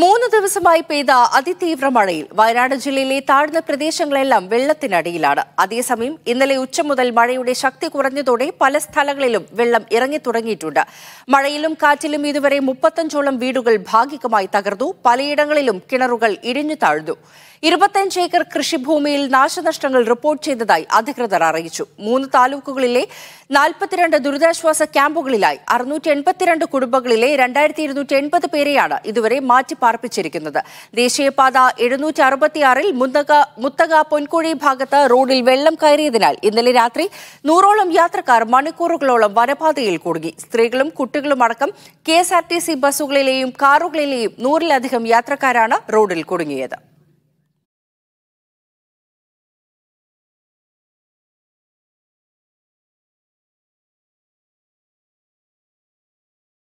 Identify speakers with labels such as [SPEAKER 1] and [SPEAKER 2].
[SPEAKER 1] മൂന്ന് ദിവസമായി പെയ്ത അതിതീവ്ര മഴയിൽ വയനാട് ജില്ലയിലെ താഴ്ന്ന പ്രദേശങ്ങളെല്ലാം വെള്ളത്തിനടിയിലാണ് അതേസമയം ഇന്നലെ ഉച്ച മുതൽ മഴയുടെ ശക്തി കുറഞ്ഞതോടെ പല സ്ഥലങ്ങളിലും വെള്ളം ഇറങ്ങി തുടങ്ങിയിട്ടുണ്ട് മഴയിലും കാറ്റിലും ഇതുവരെ മുപ്പത്തഞ്ചോളം വീടുകൾ ഭാഗികമായി തകർന്നു പലയിടങ്ങളിലും കിണറുകൾ ഇടിഞ്ഞു താഴ്ന്നു ഇരുപത്തഞ്ച് ഏക്കർ കൃഷിഭൂമിയിൽ നാശനഷ്ടങ്ങൾ റിപ്പോർട്ട് ചെയ്തതായി അധികൃതർ അറിയിച്ചു മൂന്ന് താലൂക്കുകളിലെ നാൽപ്പത്തിരണ്ട് ദുരിതാശ്വാസ ക്യാമ്പുകളിലായി അറുന്നൂറ്റി എൺപത്തിരണ്ട് കുടുംബങ്ങളിലെ രണ്ടായിരത്തി ഇരുന്നൂറ്റി എൺപത് പേരെയാണ് ഇതുവരെ മാറ്റി പാർപ്പിച്ചിരിക്കുന്നത് ദേശീയപാത എഴുന്നൂറ്റി അറുപത്തിയാറിൽ മുന്തക മുത്തക പൊൻകുഴി ഭാഗത്ത് റോഡിൽ വെള്ളം കയറിയതിനാൽ ഇന്നലെ രാത്രി നൂറോളം യാത്രക്കാർ മണിക്കൂറുകളോളം വനപാതയിൽ കുടുങ്ങി സ്ത്രീകളും കുട്ടികളും അടക്കം K S R T C ബസ്സുകളിലെയും കാറുകളിലെയും നൂറിലധികം യാത്രക്കാരാണ് റോഡിൽ കുടുങ്ങിയത്